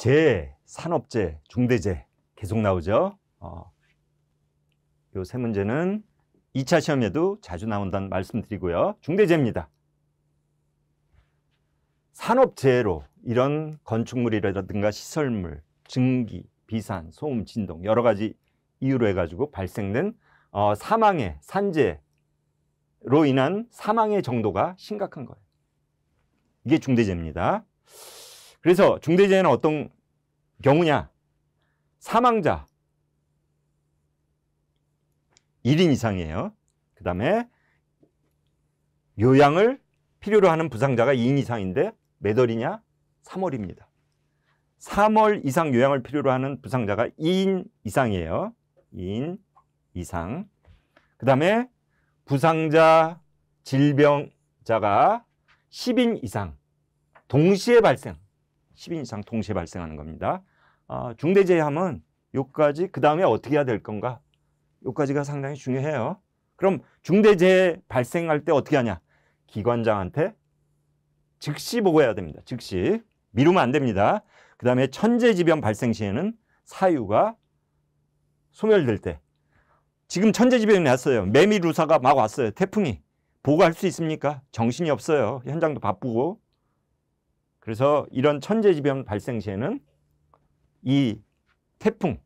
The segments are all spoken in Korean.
재산업재중대재 계속 나오죠. 어, 요세 문제는 2차 시험에도 자주 나온다는 말씀드리고요. 중대재입니다 산업재해로 이런 건축물이라든가 시설물, 증기, 비산, 소음, 진동 여러 가지 이유로 해가지고 발생된 어, 사망의 산재로 인한 사망의 정도가 심각한 거예요. 이게 중대재입니다 그래서 중대재해는 어떤 경우냐? 사망자 1인 이상이에요. 그 다음에 요양을 필요로 하는 부상자가 2인 이상인데 몇 월이냐? 3월입니다. 3월 이상 요양을 필요로 하는 부상자가 2인 이상이에요. 2인 이상. 그 다음에 부상자, 질병자가 10인 이상 동시에 발생. 10인 이상 동시에 발생하는 겁니다. 아, 중대재해함은 요까지 그 다음에 어떻게 해야 될 건가? 요까지가 상당히 중요해요. 그럼 중대재해 발생할 때 어떻게 하냐? 기관장한테 즉시 보고해야 됩니다. 즉시 미루면 안 됩니다. 그 다음에 천재지변 발생 시에는 사유가 소멸될 때 지금 천재지변이 났어요. 매미루사가 막 왔어요. 태풍이 보고할 수 있습니까? 정신이 없어요. 현장도 바쁘고 그래서 이런 천재지변 발생 시에는 이 태풍,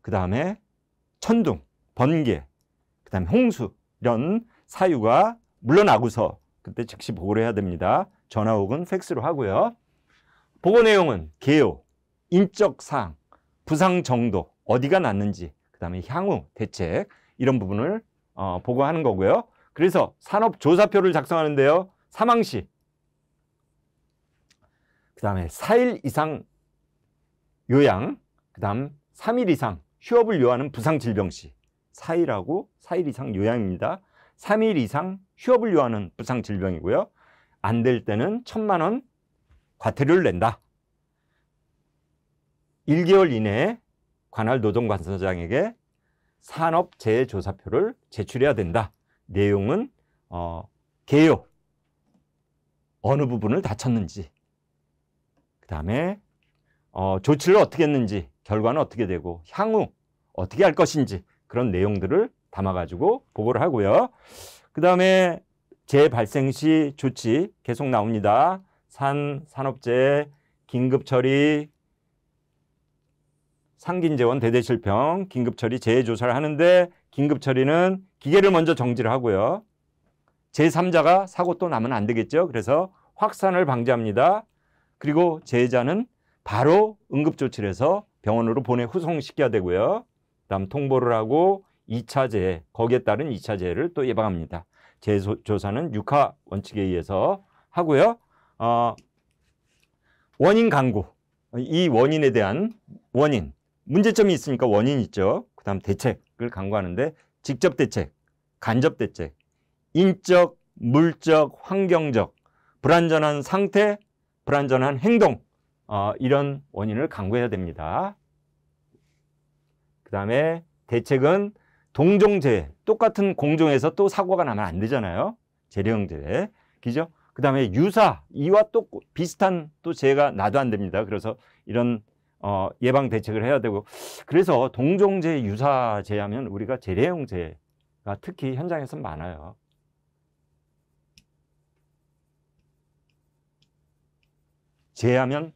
그 다음에 천둥, 번개, 그 다음에 홍수 이런 사유가 물러나고서 그때 즉시 보고를 해야 됩니다. 전화 혹은 팩스로 하고요. 보고 내용은 개요, 인적 사항, 부상 정도, 어디가 났는지, 그 다음에 향후 대책 이런 부분을 어, 보고하는 거고요. 그래서 산업조사표를 작성하는데요. 사망시 그 다음에 4일 이상 요양, 그 다음 3일 이상 휴업을 요하는 부상질병시 4일하고 4일 이상 요양입니다. 3일 이상 휴업을 요하는 부상질병이고요. 안 될 때는 천만 원 과태료를 낸다. 1개월 이내에 관할 노동관서장에게 산업재해조사표를 제출해야 된다. 내용은 어, 개요. 어느 부분을 다쳤는지 그 다음에 어, 조치를 어떻게 했는지 결과는 어떻게 되고 향후 어떻게 할 것인지 그런 내용들을 담아가지고 보고를 하고요. 그 다음에 재발생 시 조치 계속 나옵니다. 산, 산업재해, 긴급처리, 상긴재원 대대실평, 긴급처리 재해조사를 하는데 긴급처리는 기계를 먼저 정지를 하고요. 제3자가 사고 또 나면 안 되겠죠. 그래서 확산을 방지합니다. 그리고 제자는 바로 응급조치를 해서 병원으로 보내 후송시켜야 되고요. 그다음 통보를 하고 2차 재해, 거기에 따른 2차 재해를 또 예방합니다. 재조사는 6화 원칙에 의해서 하고요. 어, 원인 강구, 이 원인에 대한 원인, 문제점이 있으니까 원인 있죠. 그 다음 대책을 강구하는데 직접 대책, 간접 대책, 인적, 물적, 환경적, 불안전한 상태, 불완전한 행동 어, 이런 원인을 강구해야 됩니다. 그 다음에 대책은 동종제 똑같은 공종에서 또 사고가 나면 안 되잖아요. 재령 재해 그죠? 그 다음에 유사 이와 또 비슷한 또 재해가 나도 안 됩니다. 그래서 이런 어, 예방 대책을 해야 되고 그래서 동종제유사제하면 우리가 재래용재가 특히 현장에서 많아요. 제하면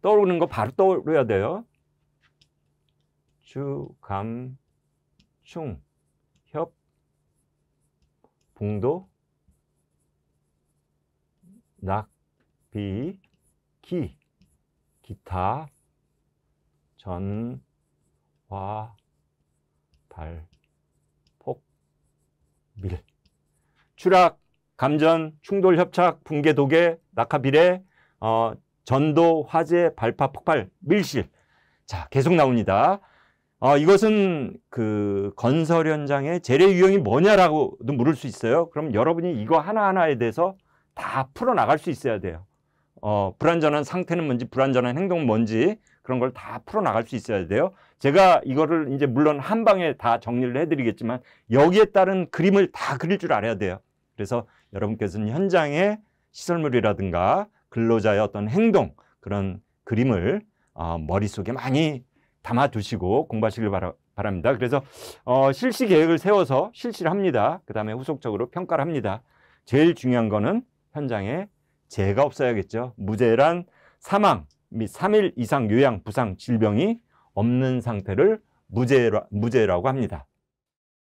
떠오르는 거 바로 떠오르야 돼요. 주, 감, 충, 협, 봉도, 낙, 비, 기, 기타, 전, 화, 발, 폭, 밀. 추락, 감전, 충돌, 협착, 붕괴, 도계, 낙하, 비례, 어, 전도, 화재, 발파, 폭발, 밀실. 자, 계속 나옵니다. 어, 이것은 그 건설 현장의 재래 유형이 뭐냐라고도 물을 수 있어요. 그럼 여러분이 이거 하나하나에 대해서 다 풀어나갈 수 있어야 돼요. 어, 불안전한 상태는 뭔지, 불안전한 행동은 뭔지, 그런 걸 다 풀어나갈 수 있어야 돼요. 제가 이거를 이제 물론 한 방에 다 정리를 해드리겠지만 여기에 따른 그림을 다 그릴 줄 알아야 돼요. 그래서 여러분께서는 현장의 시설물이라든가 근로자의 어떤 행동 그런 그림을 어, 머릿속에 많이 담아두시고 공부하시길 바라, 바랍니다. 그래서 어, 실시 계획을 세워서 실시를 합니다. 그 다음에 후속적으로 평가를 합니다. 제일 중요한 거는 현장에 재해가 없어야겠죠. 무죄란 사망 및 3일 이상 요양, 부상, 질병이 없는 상태를 무죄라, 무죄라고 합니다.